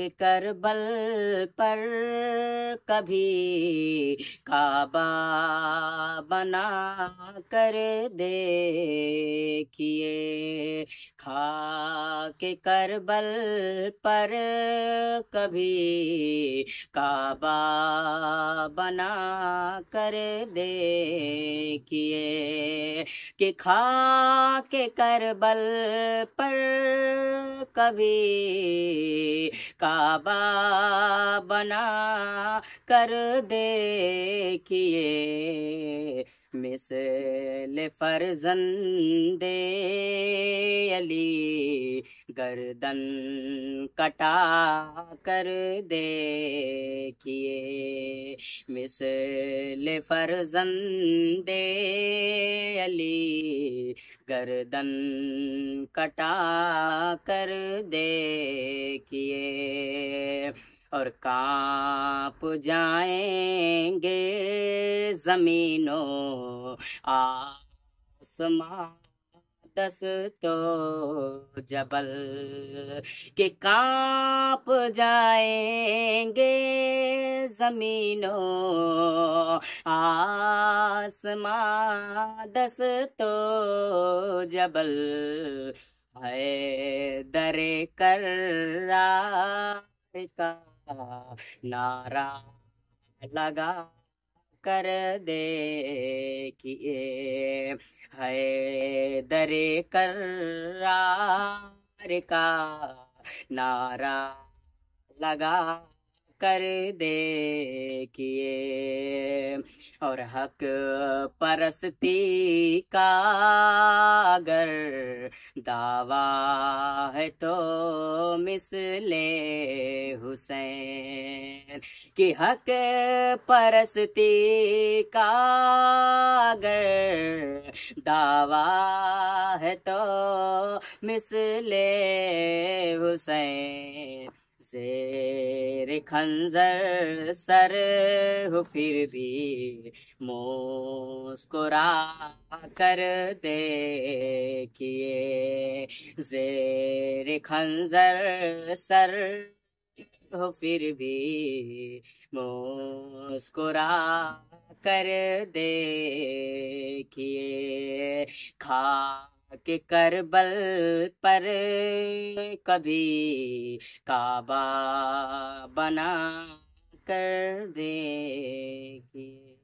के करबल पर कभी काबा बना कर देखिए खा के करबल पर कभी काबा बना कर किए कि खा के करबल पर कभी काबा बना कर किए मिसल फरजंदे अली गर्दन कटा कर दे किए मिसल फरजंदे अली गर्दन कटा कर दे किए और काप जाएंगे जमीनों आसमां दस तो जबल के काप जाएंगे जमीनों आसमां दस तो जबल है दरे कर का नारा लगा कर दे किए है दरे कर का नारा लगा कर देखिए और हक परस्ती का अगर दावा है तो मिसले हुसैन कि हक परस्ती का अगर दावा है तो मिसले हुसैन जेर खंजर सर हो फिर भी मुस्कुरा कर दे किए जेर खंजर सर हो फिर भी मुस्कुरा कर दे किए खा के करबल पर कभी काबा बना कर देगी